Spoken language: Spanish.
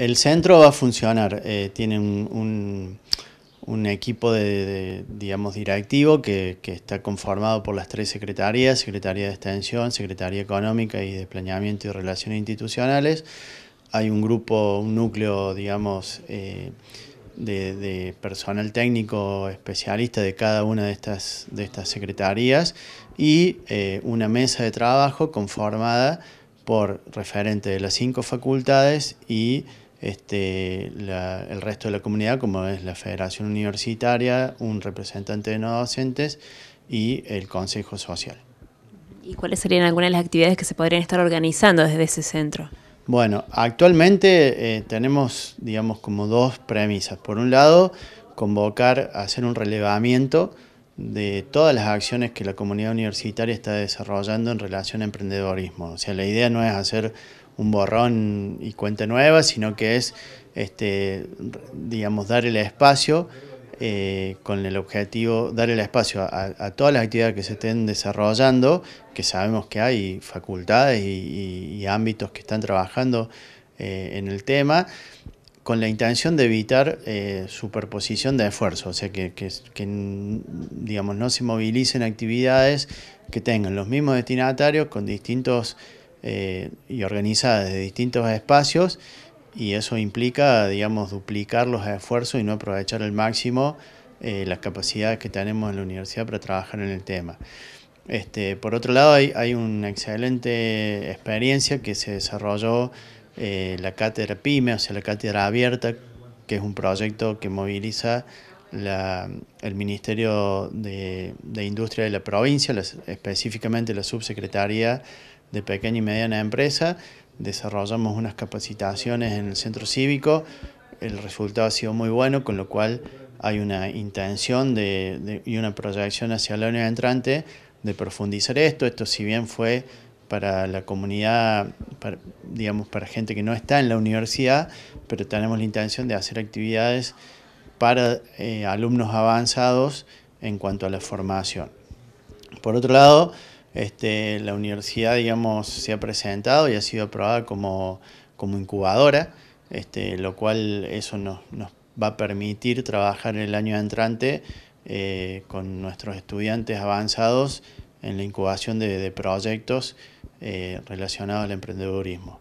El centro va a funcionar, eh, tiene un, equipo de, digamos, directivo que, está conformado por las tres secretarías, Secretaría de Extensión, Secretaría Económica y de Planeamiento y Relaciones Institucionales. Hay un grupo, un núcleo, digamos, eh, de, personal técnico especialista de cada una de estas, de estas secretarías y eh, una mesa de trabajo conformada por referentes de las cinco facultades y este, el resto de la comunidad, como es la Federación Universitaria, un representante de no docentes y el Consejo Social. ¿Y cuáles serían algunas de las actividades que se podrían estar organizando desde ese centro? Bueno, actualmente eh, tenemos, digamos, como dos premisas. Por un lado, convocar, hacer un relevamiento de todas las acciones que la comunidad universitaria está desarrollando en relación a emprendedorismo. O sea, la idea no es hacer un borrón y cuenta nueva, sino que es, este, digamos, dar el espacio eh, con el objetivo, dar el espacio a, todas las actividades que se estén desarrollando, que sabemos que hay facultades y, ámbitos que están trabajando eh, en el tema, con la intención de evitar eh, superposición de esfuerzo, o sea, que, que, digamos, no se movilicen actividades que tengan los mismos destinatarios con distintos eh, y organiza desde distintos espacios y eso implica, digamos, duplicar los esfuerzos y no aprovechar al máximo eh, las capacidades que tenemos en la universidad para trabajar en el tema. Este, por otro lado, hay, una excelente experiencia que se desarrolló eh, la cátedra PYME, o sea, la cátedra abierta, que es un proyecto que moviliza el Ministerio de, Industria de la provincia, específicamente la Subsecretaría de Pequeña y Mediana Empresa. Desarrollamos unas capacitaciones en el centro cívico. El resultado ha sido muy bueno, con lo cual hay una intención de, y una proyección hacia el año entrante de profundizar esto. Esto, si bien fue para la comunidad, digamos, para gente que no está en la universidad, pero tenemos la intención de hacer actividades para eh, alumnos avanzados en cuanto a la formación. Por otro lado, este, la universidad digamos, se ha presentado y ha sido aprobada como, incubadora, este, lo cual eso nos, va a permitir trabajar el año entrante eh, con nuestros estudiantes avanzados en la incubación de, proyectos eh, relacionados al emprendedurismo.